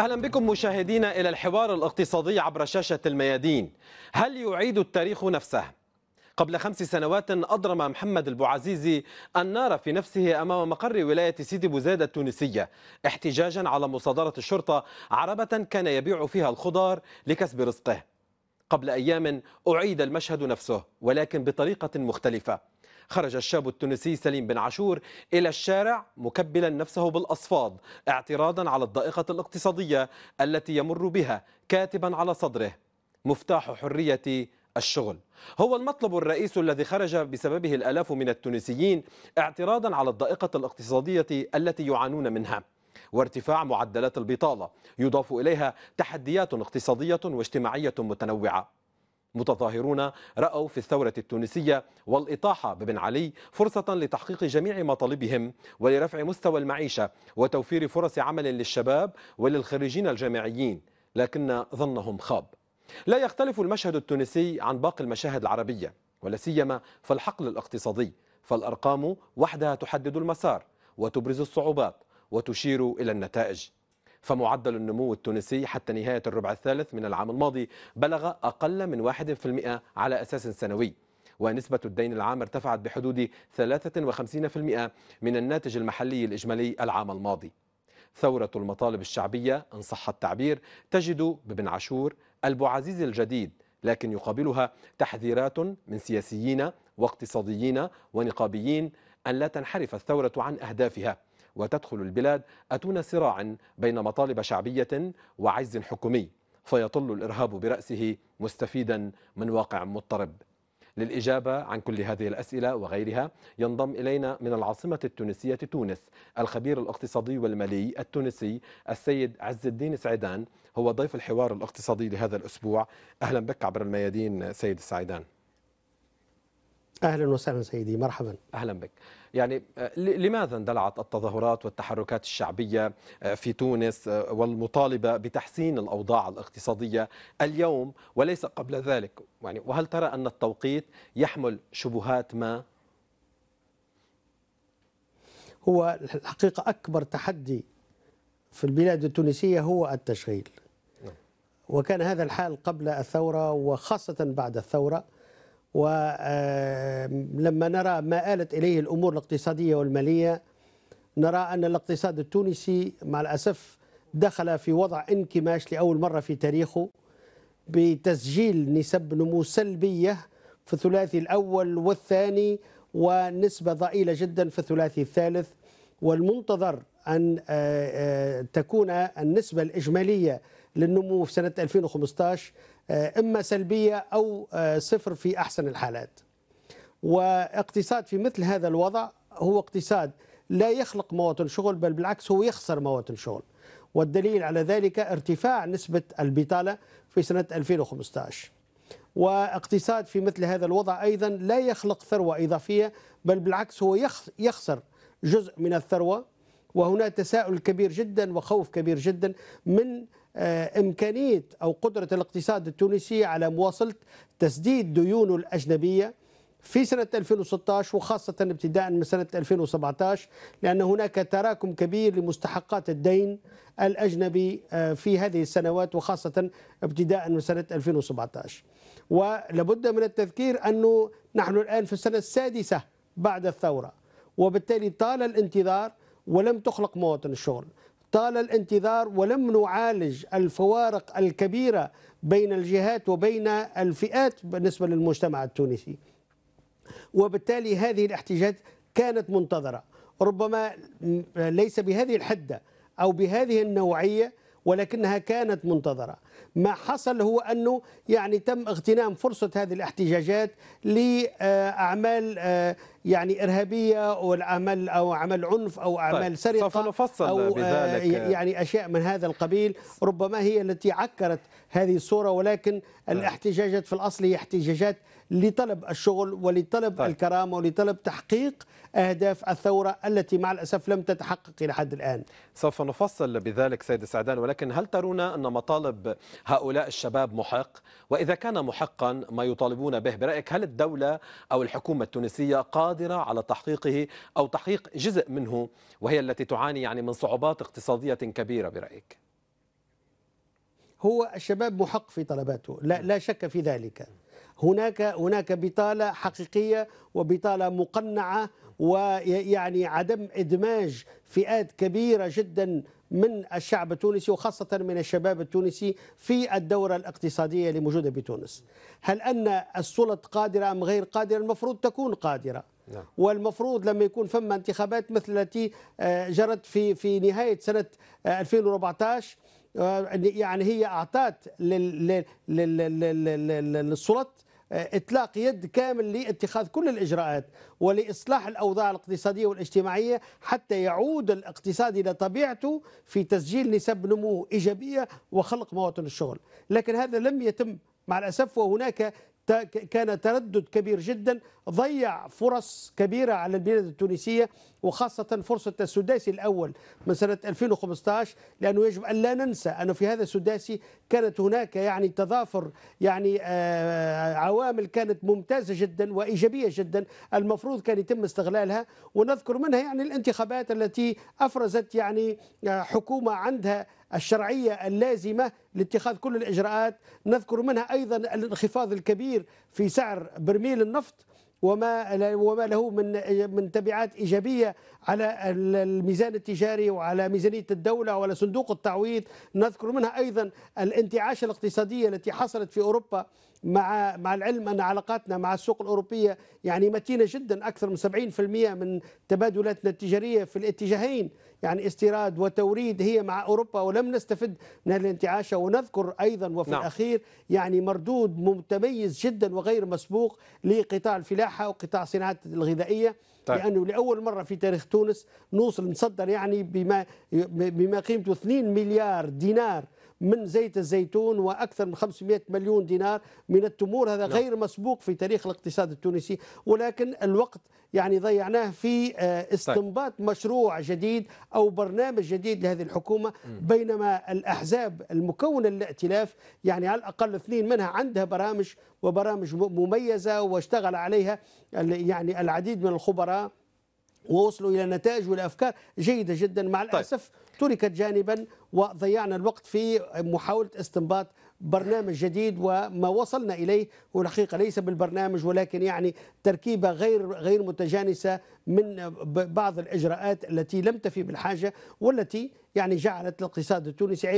أهلا بكم مشاهدينا إلى الحوار الاقتصادي عبر شاشة الميادين هل يعيد التاريخ نفسه؟ قبل خمس سنوات أضرم محمد البوعزيزي النار في نفسه أمام مقر ولاية سيدي بوزيد التونسية احتجاجا على مصادرة الشرطة عربة كان يبيع فيها الخضار لكسب رزقه قبل أيام أعيد المشهد نفسه ولكن بطريقة مختلفة خرج الشاب التونسي سليم بن عاشور إلى الشارع مكبلا نفسه بالأصفاد اعتراضا على الضائقة الاقتصادية التي يمر بها كاتبا على صدره مفتاح حرية الشغل هو المطلب الرئيس الذي خرج بسببه الآلاف من التونسيين اعتراضا على الضائقة الاقتصادية التي يعانون منها وارتفاع معدلات البطالة يضاف إليها تحديات اقتصادية واجتماعية متنوعة متظاهرون رأوا في الثورة التونسية والإطاحة ببن علي فرصة لتحقيق جميع مطالبهم ولرفع مستوى المعيشة وتوفير فرص عمل للشباب وللخريجين الجامعيين لكن ظنهم خاب لا يختلف المشهد التونسي عن باقي المشاهد العربية ولا سيما في الحقل الاقتصادي فالأرقام وحدها تحدد المسار وتبرز الصعوبات وتشير إلى النتائج فمعدل النمو التونسي حتى نهاية الربع الثالث من العام الماضي بلغ أقل من 1% على أساس سنوي ونسبة الدين العام ارتفعت بحدود 53% من الناتج المحلي الإجمالي العام الماضي ثورة المطالب الشعبية إن صح التعبير تجد ببن عاشور البوعزيز الجديد لكن يقابلها تحذيرات من سياسيين واقتصاديين ونقابيين أن لا تنحرف الثورة عن أهدافها وتدخل البلاد أتون صراعا بين مطالب شعبية وعجز حكومي فيطل الإرهاب برأسه مستفيدا من واقع مضطرب للإجابة عن كل هذه الأسئلة وغيرها ينضم إلينا من العاصمة التونسية تونس الخبير الاقتصادي والمالي التونسي السيد عز الدين سعيدان هو ضيف الحوار الاقتصادي لهذا الأسبوع أهلا بك عبر الميادين سيد سعيدان اهلا وسهلا سيدي مرحبا اهلا بك يعني آه، لماذا اندلعت التظاهرات والتحركات الشعبيه آه، في تونس آه، والمطالبه بتحسين الاوضاع الاقتصاديه اليوم وليس قبل ذلك يعني وهل ترى ان التوقيت يحمل شبهات ما هو الحقيقه اكبر تحدي في البلاد التونسيه هو التشغيل نعم. وكان هذا الحال قبل الثوره وخاصه بعد الثوره ولما نرى ما آلت إليه الأمور الاقتصادية والمالية نرى أن الاقتصاد التونسي مع الأسف دخل في وضع انكماش لأول مرة في تاريخه بتسجيل نسب نمو سلبية في الثلاثي الأول والثاني ونسبة ضئيلة جدا في الثلاثي الثالث والمنتظر أن آه، آه، تكون النسبة الإجمالية للنمو في سنة 2015 آه، إما سلبية أو صفر في أحسن الحالات واقتصاد في مثل هذا الوضع هو اقتصاد لا يخلق مواطن شغل بل بالعكس هو يخسر مواطن شغل والدليل على ذلك ارتفاع نسبة البطالة في سنة 2015 واقتصاد في مثل هذا الوضع أيضا لا يخلق ثروة إضافية بل بالعكس هو يخسر جزء من الثروة وهناك تساؤل كبير جدا وخوف كبير جدا من آه، إمكانية أو قدرة الاقتصاد التونسي على مواصلة تسديد ديونه الأجنبية في سنة 2016 وخاصة ابتداء من سنة 2017 لأن هناك تراكم كبير لمستحقات الدين الأجنبي آه، في هذه السنوات وخاصة ابتداء من سنة 2017 ولابد من التذكير أنه نحن الآن في السنة السادسة بعد الثورة وبالتالي طال الانتظار ولم تخلق مواطن الشغل طال الانتظار ولم نعالج الفوارق الكبيرة بين الجهات وبين الفئات بالنسبة للمجتمع التونسي وبالتالي هذه الاحتجاجات كانت منتظرة ربما ليس بهذه الحدة أو بهذه النوعية ولكنها كانت منتظرة ما حصل هو أنه يعني تم اغتنام فرصة هذه الاحتجاجات لأعمال آه، يعني إرهابية والعمل أو عمل عنف أو طيب، أعمال طيب. سرقة سوف نفصل أو آه، بذلك. يعني أشياء من هذا القبيل ربما هي التي عكرت هذه الصورة ولكن طيب. الاحتجاجات في الأصل هي احتجاجات لطلب الشغل ولطلب طيب. الكرامة ولطلب تحقيق أهداف الثورة التي مع الأسف لم تتحقق إلى حد الآن سوف نفصل بذلك سيد سعدان ولكن هل ترون أن مطالب هؤلاء الشباب محق وإذا كان محقا ما يطالبون به برأيك هل الدولة أو الحكومة التونسية قادرة قادرة على تحقيقه أو تحقيق جزء منه وهي التي تعاني يعني من صعوبات اقتصادية كبيرة برأيك هو الشباب محق في طلباته لا, لا شك في ذلك هناك هناك بطاله حقيقيه وبطاله مقنعه ويعني عدم ادماج فئات كبيره جدا من الشعب التونسي وخاصه من الشباب التونسي في الدوره الاقتصاديه اللي موجوده بتونس. هل ان السلطه قادره ام غير قادره؟ المفروض تكون قادره. نعم. والمفروض لما يكون فما انتخابات مثل التي آه، جرت في في نهايه سنه 2014 آه، آه، يعني هي اعطت للسلطه اطلاق يد كامل لاتخاذ كل الاجراءات ولاصلاح الاوضاع الاقتصاديه والاجتماعيه حتى يعود الاقتصاد الى طبيعته في تسجيل نسب نمو ايجابيه وخلق مواطن الشغل، لكن هذا لم يتم مع الاسف وهناك كان تردد كبير جدا ضيع فرص كبيرة على البلاد التونسية وخاصة فرصة السداسي الأول من سنة 2015 لأنه يجب أن لا ننسى أنه في هذا السداسي كانت هناك يعني تضافر يعني آه، آه، عوامل كانت ممتازة جدا وإيجابية جدا المفروض كان يتم استغلالها ونذكر منها يعني الانتخابات التي أفرزت يعني آه، حكومة عندها الشرعية اللازمة لاتخاذ كل الإجراءات نذكر منها أيضا الانخفاض الكبير في سعر برميل النفط وما وما له من من تبعات ايجابيه على الميزان التجاري وعلى ميزانيه الدوله وعلى صندوق التعويض نذكر منها ايضا الانتعاشه الاقتصاديه التي حصلت في اوروبا مع مع العلم ان علاقاتنا مع السوق الاوروبيه يعني متينه جدا اكثر من 70% من تبادلاتنا التجاريه في الاتجاهين يعني استيراد وتوريد هي مع أوروبا ولم نستفد من الانتعاشة ونذكر أيضا وفي نعم. الأخير يعني مردود متميز جدا وغير مسبوق لقطاع الفلاحة وقطاع صناعة الغذائية طيب. لانه لاول مره في تاريخ تونس نوصل نصدر يعني بما بما قيمته 2 مليار دينار من زيت الزيتون واكثر من 500 مليون دينار من التمور هذا لا. نعم. غير مسبوق في تاريخ الاقتصاد التونسي ولكن الوقت يعني ضيعناه في آه، طيب. استنباط طيب. مشروع جديد او برنامج جديد لهذه الحكومه بينما الاحزاب المكونه للائتلاف يعني على الاقل اثنين منها عندها برامج وبرامج مميزه واشتغل عليها يعني العديد من الخبراء ووصلوا الى نتائج والافكار جيده جدا مع طيب. الاسف تركت جانبا وضيعنا الوقت في محاولة استنباط برنامج جديد وما وصلنا إليه والحقيقة ليس بالبرنامج ولكن يعني تركيبة غير غير متجانسة من بعض الإجراءات التي لم تفي بالحاجة والتي يعني جعلت الاقتصاد التونسي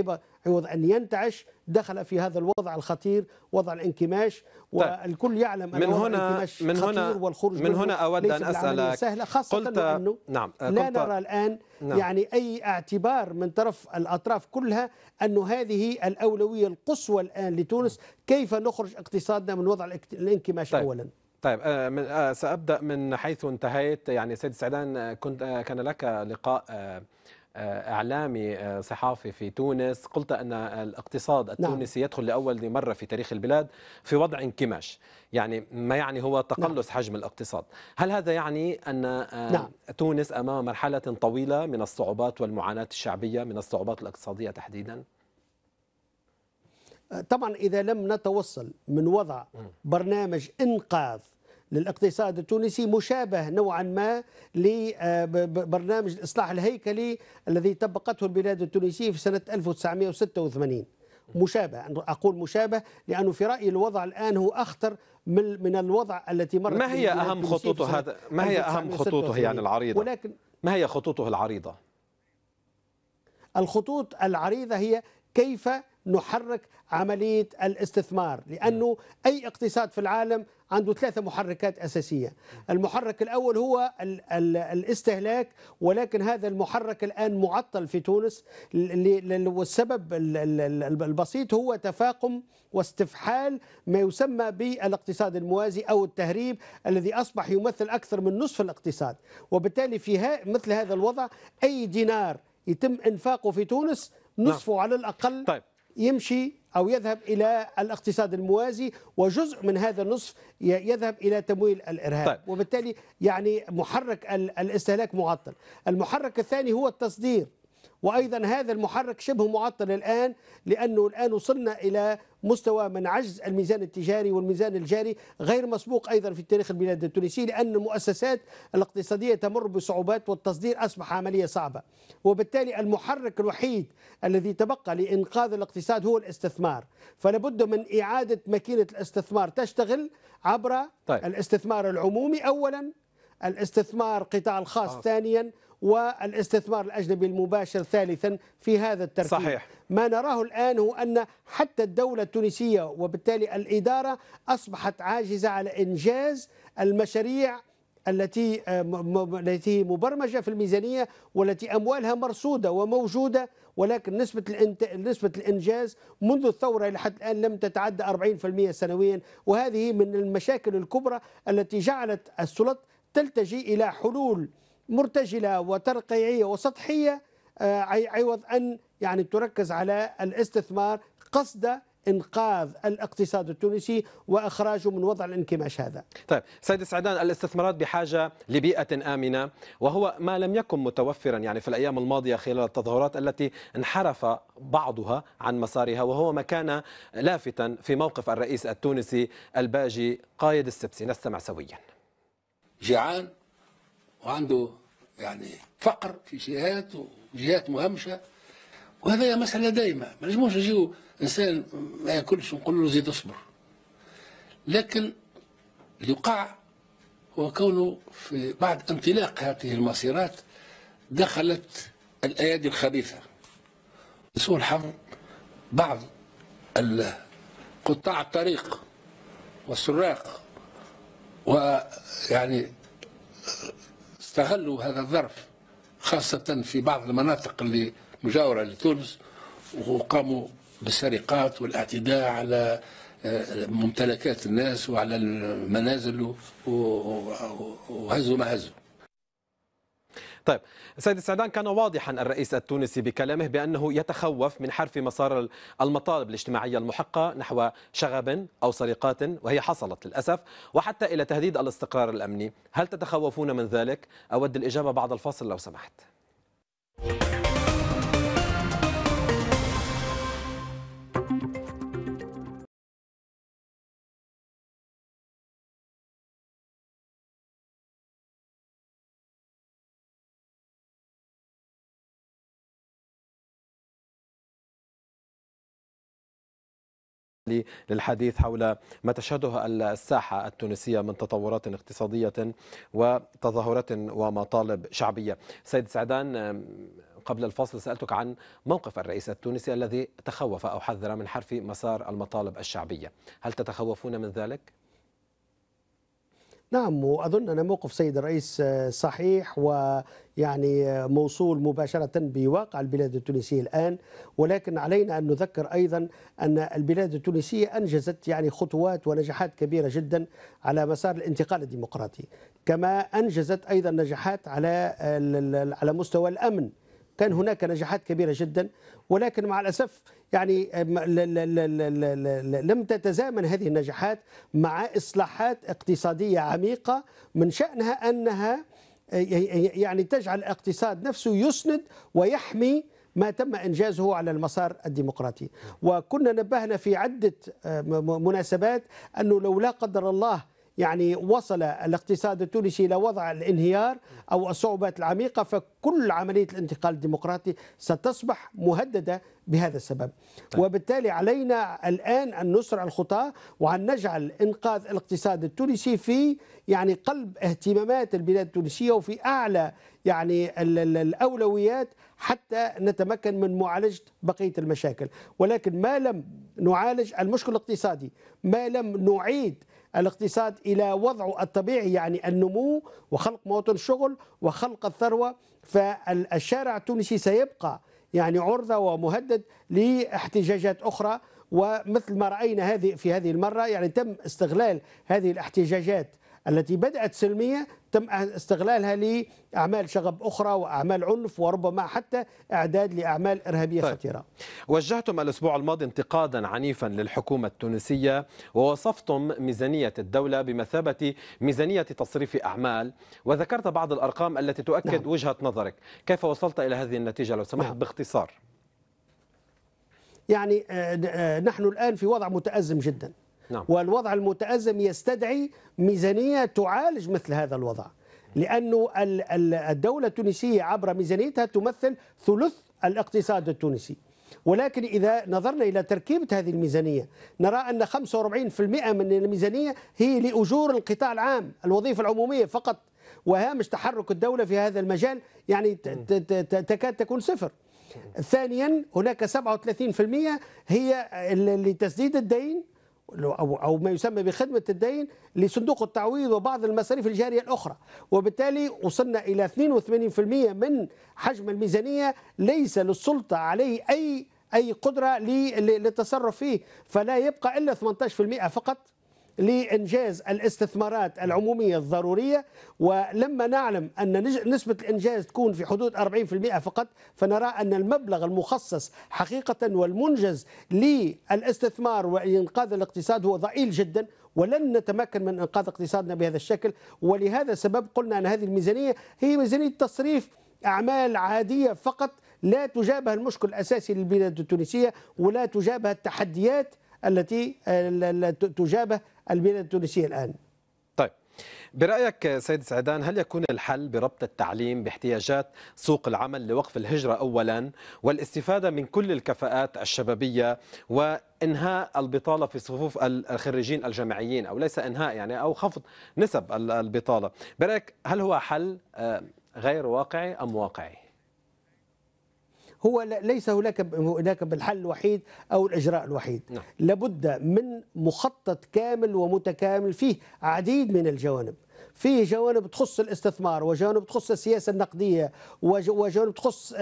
عوض أن ينتعش دخل في هذا الوضع الخطير وضع الانكماش طيب. والكل يعلم أن من هنا من هنا والخروج من هنا أود أن أسألك سهلة خاصة قلت أنه نعم لا نرى الآن نعم يعني أي اعتبار من طرف الأطراف كلها أن هذه الأولوية القصوى الآن لتونس نعم. كيف نخرج اقتصادنا من وضع الانكماش طيب. أولا طيب آه، آه، سابدا من حيث انتهيت يعني سيد سعدان آه، كنت كان لك لقاء اعلامي صحافي في تونس قلت ان الاقتصاد نعم. التونسي نعم. يدخل لاول مره في تاريخ البلاد في وضع انكماش يعني ما يعني هو نعم. تقلص نعم. حجم الاقتصاد هل هذا يعني ان نعم. تونس امام مرحله طويله من الصعوبات والمعاناه الشعبيه من الصعوبات الاقتصاديه تحديدا طبعا اذا لم نتوصل من وضع برنامج انقاذ للاقتصاد التونسي مشابه نوعا ما لبرنامج آه، الإصلاح الهيكلي الذي طبقته البلاد التونسية في سنة 1986 مشابه أقول مشابه لأنه في رأيي الوضع الآن هو أخطر من من الوضع التي مرت ما هي أهم خطوطه هذا ما هي أهم خطوطه يعني العريضة ولكن ما هي خطوطه العريضة الخطوط العريضة هي كيف نحرك عملية الاستثمار لأنه أي اقتصاد في العالم عنده ثلاثة محركات أساسية المحرك الأول هو ال ال الاستهلاك ولكن هذا المحرك الآن معطل في تونس والسبب البسيط هو تفاقم واستفحال ما يسمى بالاقتصاد الموازي أو التهريب الذي أصبح يمثل أكثر من نصف الاقتصاد وبالتالي في مثل هذا الوضع أي دينار يتم إنفاقه في تونس نعم. نصفه نعم. على الأقل طيب. يمشي أو يذهب إلى الاقتصاد الموازي وجزء من هذا النصف يذهب إلى تمويل الإرهاب طيب. وبالتالي يعني محرك الاستهلاك معطل المحرك الثاني هو التصدير وأيضا هذا المحرك شبه معطل الآن لأنه الآن وصلنا إلى مستوى من عجز الميزان التجاري والميزان الجاري غير مسبوق أيضا في تاريخ البلاد التونسي لأن المؤسسات الاقتصادية تمر بصعوبات والتصدير أصبح عملية صعبة وبالتالي المحرك الوحيد الذي تبقى لإنقاذ الاقتصاد هو الاستثمار فلابد من إعادة ماكينة الاستثمار تشتغل عبر طيب. الاستثمار العمومي أولا الاستثمار قطاع الخاص آه. ثانيا والاستثمار الأجنبي المباشر ثالثا في هذا الترتيب صحيح. ما نراه الآن هو أن حتى الدولة التونسية وبالتالي الإدارة أصبحت عاجزة على إنجاز المشاريع التي آه، التي مبرمجه في الميزانيه والتي اموالها مرصوده وموجوده ولكن نسبه الانت... نسبه الانجاز منذ الثوره الى حد الان لم تتعدى 40% سنويا وهذه من المشاكل الكبرى التي جعلت السلطه تلتجي الى حلول مرتجله وترقيعيه وسطحيه آه، عوض ان يعني تركز على الاستثمار قصد انقاذ الاقتصاد التونسي واخراجه من وضع الانكماش هذا. طيب سيد سعدان الاستثمارات بحاجه لبيئه امنه وهو ما لم يكن متوفرا يعني في الايام الماضيه خلال التظاهرات التي انحرف بعضها عن مسارها وهو ما كان لافتا في موقف الرئيس التونسي الباجي قايد السبسي نستمع سويا. جيعان وعنده يعني فقر في جهات وجهات مهمشه وهذا مسألة دائمة ما نجموش نجيو إنسان ما ياكلش ونقول له زيد اصبر لكن اللي وقع هو كونه في بعد انطلاق هذه المسيرات دخلت الأيادي الخبيثة لسوء الحظ بعض قطاع الطريق والسراق ويعني استغلوا هذا الظرف خاصة في بعض المناطق اللي مجاورة لتونس وقاموا بالسرقات والاعتداء على آه، ممتلكات الناس وعلى المنازل وهزوا ما هزوا طيب سيد السعدان كان واضحا الرئيس التونسي بكلامه بأنه يتخوف من حرف مسار المطالب الاجتماعية المحقة نحو شغب أو سرقات وهي حصلت للأسف وحتى إلى تهديد الاستقرار الأمني هل تتخوفون من ذلك؟ أود الإجابة بعد الفاصل لو سمحت للحديث حول ما تشهده الساحة التونسية من تطورات اقتصادية وتظاهرات ومطالب شعبية سيد سعدان قبل الفصل سألتك عن موقف الرئيس التونسي الذي تخوف أو حذر من حرف مسار المطالب الشعبية هل تتخوفون من ذلك؟ نعم وأظن أن موقف سيد الرئيس آه، صحيح ويعني آه، موصول مباشرة بواقع البلاد التونسية الآن ولكن علينا أن نذكر أيضا أن البلاد التونسية أنجزت يعني خطوات ونجاحات كبيرة جدا على مسار الانتقال الديمقراطي كما أنجزت أيضا نجاحات على آه، على مستوى الأمن كان هناك نجاحات كبيرة جدا ولكن مع الأسف يعني آه، لم تتزامن هذه النجاحات مع إصلاحات اقتصادية عميقة من شأنها أنها آه، يعني تجعل الاقتصاد نفسه يسند ويحمي ما تم انجازه على المسار الديمقراطي وكنا نبهنا في عده آه، مناسبات انه لو لا قدر الله يعني وصل الاقتصاد التونسي إلى وضع الانهيار أو الصعوبات العميقة فكل عملية الانتقال الديمقراطي ستصبح مهددة بهذا السبب طيب. وبالتالي علينا الآن أن نسرع الخطى وأن نجعل إنقاذ الاقتصاد التونسي في يعني قلب اهتمامات البلاد التونسية وفي أعلى يعني الأولويات حتى نتمكن من معالجة بقية المشاكل ولكن ما لم نعالج المشكل الاقتصادي ما لم نعيد الاقتصاد إلى وضعه الطبيعي يعني النمو وخلق مواطن شغل وخلق الثروة فالشارع التونسي سيبقى يعني عرضة ومهدد لاحتجاجات أخرى ومثل ما رأينا هذه في هذه المرة يعني تم استغلال هذه الاحتجاجات التي بدأت سلمية تم استغلالها لأعمال شغب أخرى وأعمال عنف وربما حتى إعداد لأعمال إرهابية طيب. خطيرة وجهتم الأسبوع الماضي انتقادا عنيفا للحكومة التونسية ووصفتم ميزانية الدولة بمثابة ميزانية تصريف أعمال وذكرت بعض الأرقام التي تؤكد نعم. وجهة نظرك كيف وصلت إلى هذه النتيجة لو سمحت نعم. باختصار يعني آه، آه، نحن الآن في وضع متأزم جداً نعم. والوضع المتأزم يستدعي ميزانية تعالج مثل هذا الوضع لأن الدولة التونسية عبر ميزانيتها تمثل ثلث الاقتصاد التونسي ولكن إذا نظرنا إلى تركيبة هذه الميزانية نرى أن 45% من الميزانية هي لأجور القطاع العام الوظيفة العمومية فقط وهامش تحرك الدولة في هذا المجال يعني تكاد تكون صفر ثانيا هناك 37% هي لتسديد الدين أو, أو ما يسمى بخدمة الدين لصندوق التعويض وبعض المصاريف الجارية الأخرى وبالتالي وصلنا إلى 82% من حجم الميزانية ليس للسلطة عليه أي أي قدرة للتصرف فيه فلا يبقى إلا 18% فقط لإنجاز الاستثمارات العمومية الضرورية ولما نعلم أن نسبة الإنجاز تكون في حدود 40% فقط فنرى أن المبلغ المخصص حقيقة والمنجز للاستثمار وإنقاذ الاقتصاد هو ضئيل جدا ولن نتمكن من إنقاذ اقتصادنا بهذا الشكل ولهذا السبب قلنا أن هذه الميزانية هي ميزانية تصريف أعمال عادية فقط لا تجابه المشكل الأساسي للبلاد التونسية ولا تجابه التحديات التي آه، تجابه البلاد التونسيه الان طيب برأيك سيد سعدان هل يكون الحل بربط التعليم باحتياجات سوق العمل لوقف الهجرة أولا والاستفادة من كل الكفاءات الشبابية وإنهاء البطالة في صفوف الخريجين الجامعيين أو ليس إنهاء يعني أو خفض نسب البطالة برأيك هل هو حل آه، غير واقعي أم واقعي؟ هو ليس هناك هناك الحل الوحيد او الاجراء الوحيد لا. نعم. لابد من مخطط كامل ومتكامل فيه عديد من الجوانب فيه جوانب تخص الاستثمار وجوانب تخص السياسه النقديه وجوانب تخص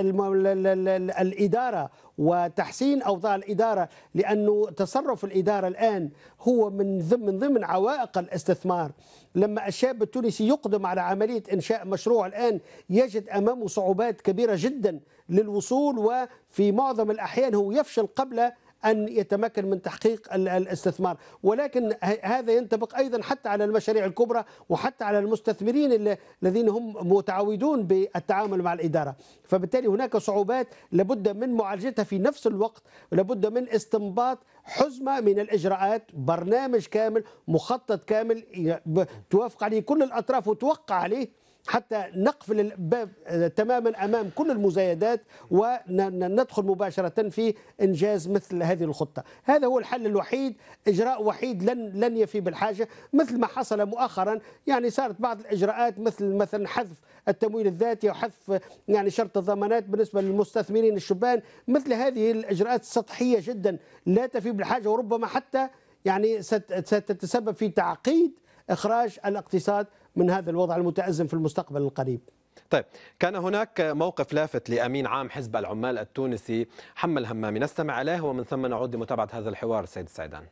الاداره وتحسين اوضاع الاداره لانه تصرف الاداره الان هو من ضمن ضمن عوائق الاستثمار لما الشاب التونسي يقدم على عمليه انشاء مشروع الان يجد امامه صعوبات كبيره جدا للوصول وفي معظم الاحيان هو يفشل قبل أن يتمكن من تحقيق الاستثمار ولكن هذا ينطبق أيضا حتى على المشاريع الكبرى وحتى على المستثمرين الذين هم متعودون بالتعامل مع الإدارة فبالتالي هناك صعوبات لابد من معالجتها في نفس الوقت لابد من استنباط حزمة من الإجراءات برنامج كامل مخطط كامل توافق عليه كل الأطراف وتوقع عليه حتى نقفل الباب آه، تماما امام كل المزايدات وندخل مباشره في انجاز مثل هذه الخطه، هذا هو الحل الوحيد، اجراء وحيد لن لن يفي بالحاجه، مثل ما حصل مؤخرا يعني صارت بعض الاجراءات مثل مثلا حذف التمويل الذاتي وحذف يعني شرط الضمانات بالنسبه للمستثمرين الشبان، مثل هذه الاجراءات السطحيه جدا لا تفي بالحاجه وربما حتى يعني ستتسبب في تعقيد اخراج الاقتصاد من هذا الوضع المتأزم في المستقبل القريب طيب كان هناك موقف لافت لأمين عام حزب العمال التونسي حمل همامي نستمع عليه ومن ثم نعود لمتابعة هذا الحوار سيد السعدان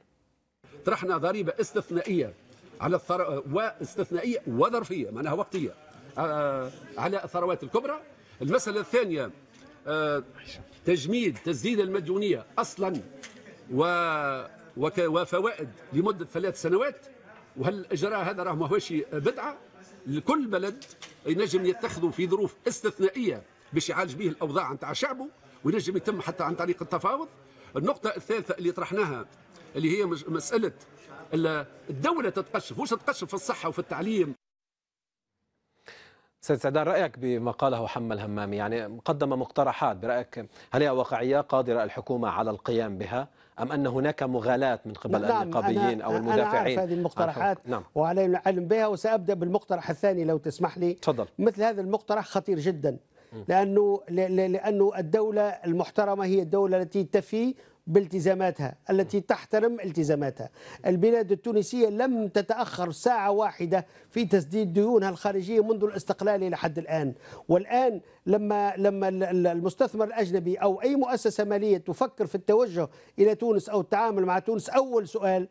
طرحنا ضريبة استثنائية على الثر... واستثنائية وظرفية معناها وقتية آه، آه، على الثروات الكبرى المسألة الثانية آه، تجميد تسديد المديونية أصلا و... وك... وفوائد لمدة ثلاث سنوات وهل الاجراء هذا راه ماهوش بدعه لكل بلد ينجم يتخذوا في ظروف استثنائيه باش يعالج به الاوضاع نتاع شعبه وينجم يتم حتى عن طريق التفاوض النقطه الثالثه اللي طرحناها اللي هي مساله الدوله تتقشف مش تتقشف في الصحه وفي التعليم سيد سعدان رأيك بما قاله حمى الهمامي يعني قدم مقترحات برأيك هل هي واقعية قادرة الحكومة على القيام بها أم أن هناك مغالاة من قبل نعم النقابيين أو المدافعين أنا أعرف هذه المقترحات نعم. وعلينا العلم بها وسأبدأ بالمقترح الثاني لو تسمح لي تفضل. مثل هذا المقترح خطير جدا لأنه, لأنه الدولة المحترمة هي الدولة التي تفي بالتزاماتها التي تحترم التزاماتها البلاد التونسية لم تتأخر ساعة واحدة في تسديد ديونها الخارجية منذ الاستقلال إلى حد الآن والآن لما لما المستثمر الأجنبي أو أي مؤسسة مالية تفكر في التوجه إلى تونس أو التعامل مع تونس أول سؤال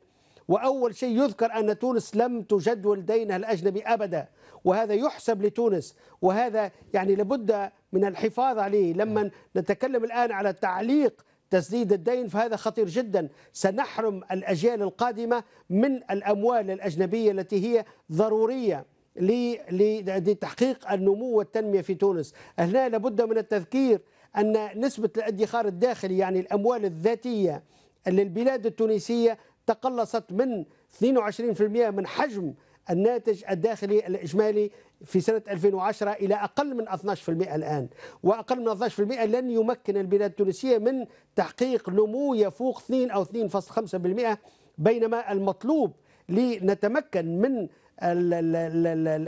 وأول شيء يذكر أن تونس لم تجدول دينها الأجنبي أبدا وهذا يحسب لتونس وهذا يعني لابد من الحفاظ عليه لما نتكلم الآن على تعليق تسديد الدين فهذا خطير جدا سنحرم الأجيال القادمة من الأموال الأجنبية التي هي ضرورية لتحقيق النمو والتنمية في تونس هنا لابد من التذكير أن نسبة الادخار الداخلي يعني الأموال الذاتية للبلاد التونسية تقلصت من 22% من حجم الناتج الداخلي الإجمالي في سنة 2010 إلى أقل من 12% الآن وأقل من 12% لن يمكن البلاد التونسية من تحقيق نمو يفوق 2 أو 2.5% بينما المطلوب لنتمكن من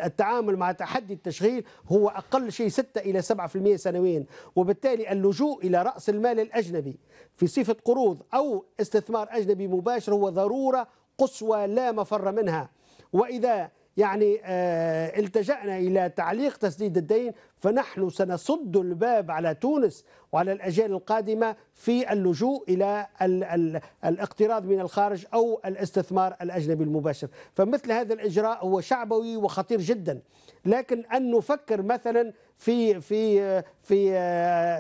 التعامل مع تحدي التشغيل هو أقل شيء 6 إلى 7% سنويا وبالتالي اللجوء إلى رأس المال الأجنبي في صفة قروض أو استثمار أجنبي مباشر هو ضرورة قصوى لا مفر منها وإذا يعني آه، التجأنا إلى تعليق تسديد الدين فنحن سنصد الباب على تونس وعلى الأجيال القادمة في اللجوء إلى الاقتراض من الخارج أو الاستثمار الأجنبي المباشر فمثل هذا الإجراء هو شعبوي وخطير جداً لكن ان نفكر مثلا في في في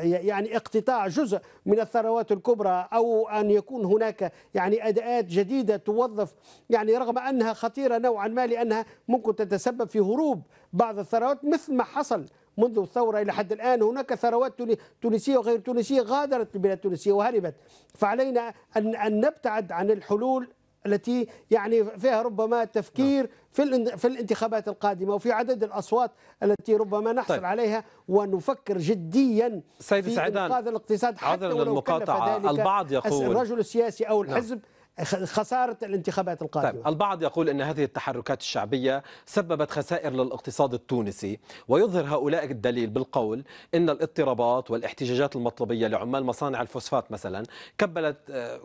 يعني اقتطاع جزء من الثروات الكبرى او ان يكون هناك يعني اداءات جديده توظف يعني رغم انها خطيره نوعا ما لانها ممكن تتسبب في هروب بعض الثروات مثل ما حصل منذ الثورة إلى حد الآن هناك ثروات تونسية وغير تونسية غادرت البلاد التونسية وهربت فعلينا أن نبتعد عن الحلول التي يعني فيها ربما تفكير في في الانتخابات القادمه وفي عدد الاصوات التي ربما نحصل طيب. عليها ونفكر جديا سيد في انقاذ الاقتصاد حتى ولو المقاطعه البعض يقول الرجل السياسي او نعم. الحزب نعم. خسارة الانتخابات طيب، القادمة طيب البعض يقول أن هذه التحركات الشعبية سببت خسائر للاقتصاد التونسي ويظهر هؤلاء الدليل بالقول أن الاضطرابات والاحتجاجات المطلبية لعمال مصانع الفوسفات مثلا كبلت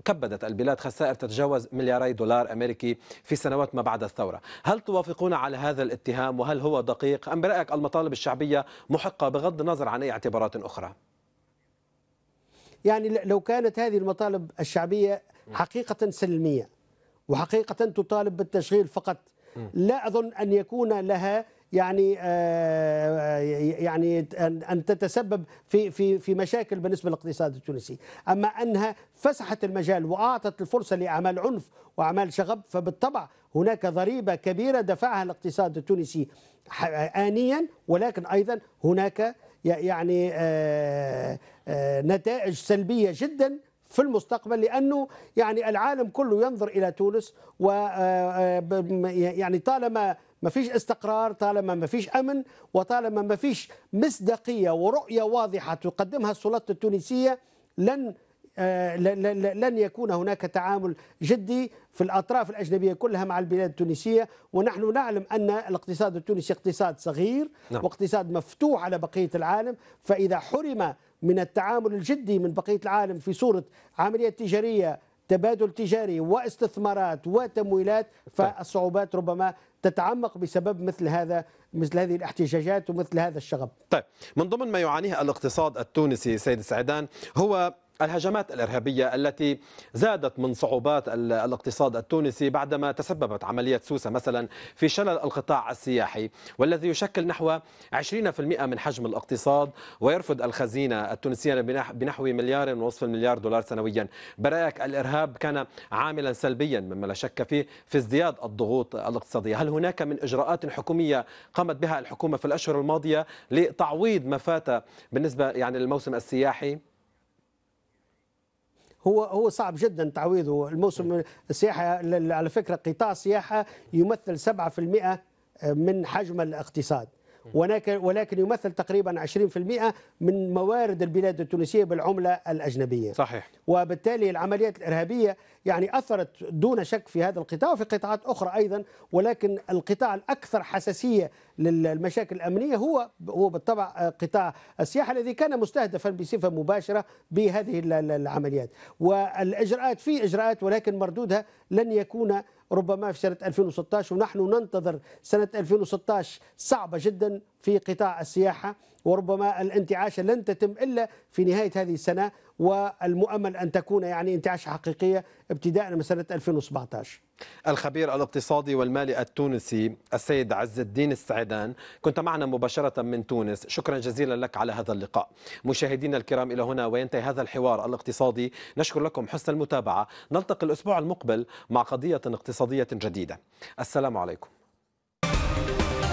كبدت البلاد خسائر تتجاوز ملياري دولار أمريكي في سنوات ما بعد الثورة هل توافقون على هذا الاتهام وهل هو دقيق أم برأيك المطالب الشعبية محقة بغض النظر عن أي اعتبارات أخرى؟ يعني لو كانت هذه المطالب الشعبية حقيقة سلمية وحقيقة تطالب بالتشغيل فقط لا أظن أن يكون لها يعني آه، آه، يعني ان تتسبب في في في مشاكل بالنسبه للاقتصاد التونسي، اما انها فسحت المجال واعطت الفرصه لاعمال عنف واعمال شغب فبالطبع هناك ضريبه كبيره دفعها الاقتصاد التونسي آه، انيا ولكن ايضا هناك يعني نتائج سلبيه جدا في المستقبل لانه يعني العالم كله ينظر الى تونس و آه، آه، يعني طالما ما فيش استقرار طالما ما فيش امن وطالما ما فيش مصداقيه ورؤيه واضحه تقدمها السلطه التونسيه لن آه، لن يكون هناك تعامل جدي في الاطراف الاجنبيه كلها مع البلاد التونسيه ونحن نعلم ان الاقتصاد التونسي اقتصاد صغير نعم. واقتصاد مفتوح على بقيه العالم فاذا حرم من التعامل الجدي من بقية العالم في صورة عملية تجارية تبادل تجاري واستثمارات وتمويلات طيب. فالصعوبات ربما تتعمق بسبب مثل هذا مثل هذه الاحتجاجات ومثل هذا الشغب. طيب من ضمن ما يعانيه الاقتصاد التونسي سيد سعدان هو الهجمات الإرهابية التي زادت من صعوبات الاقتصاد التونسي بعدما تسببت عملية سوسة مثلا في شلل القطاع السياحي والذي يشكل نحو 20% من حجم الاقتصاد ويرفض الخزينة التونسية بنحو مليار ونصف المليار دولار سنويا برأيك الإرهاب كان عاملا سلبيا مما لا شك فيه في ازدياد الضغوط الاقتصادية هل هناك من إجراءات حكومية قامت بها الحكومة في الأشهر الماضية لتعويض ما فات بالنسبة يعني للموسم السياحي هو هو صعب جدا تعويضه الموسم إيه. السياحه على فكره قطاع السياحه يمثل 7% آه، من حجم الاقتصاد ولكن ولكن يمثل تقريبا 20% من موارد البلاد التونسيه بالعمله الاجنبيه. صحيح. وبالتالي العمليات الارهابيه يعني اثرت دون شك في هذا القطاع وفي قطاعات اخرى ايضا ولكن القطاع الاكثر حساسيه للمشاكل الامنيه هو هو بالطبع آه، قطاع السياحه الذي كان مستهدفا بصفه مباشره بهذه العمليات والاجراءات في اجراءات ولكن مردودها لن يكون ربما في سنه 2016 ونحن ننتظر سنه 2016 صعبه جدا في قطاع السياحة وربما الانتعاشة لن تتم إلا في نهاية هذه السنة والمؤمل أن تكون يعني انتعاشة حقيقية ابتداء من سنة 2017 الخبير الاقتصادي والمالي التونسي السيد عز الدين السعدان كنت معنا مباشرة من تونس شكرا جزيلا لك على هذا اللقاء مشاهدينا الكرام إلى هنا وينتهي هذا الحوار الاقتصادي نشكر لكم حسن المتابعة نلتقي الأسبوع المقبل مع قضية اقتصادية جديدة السلام عليكم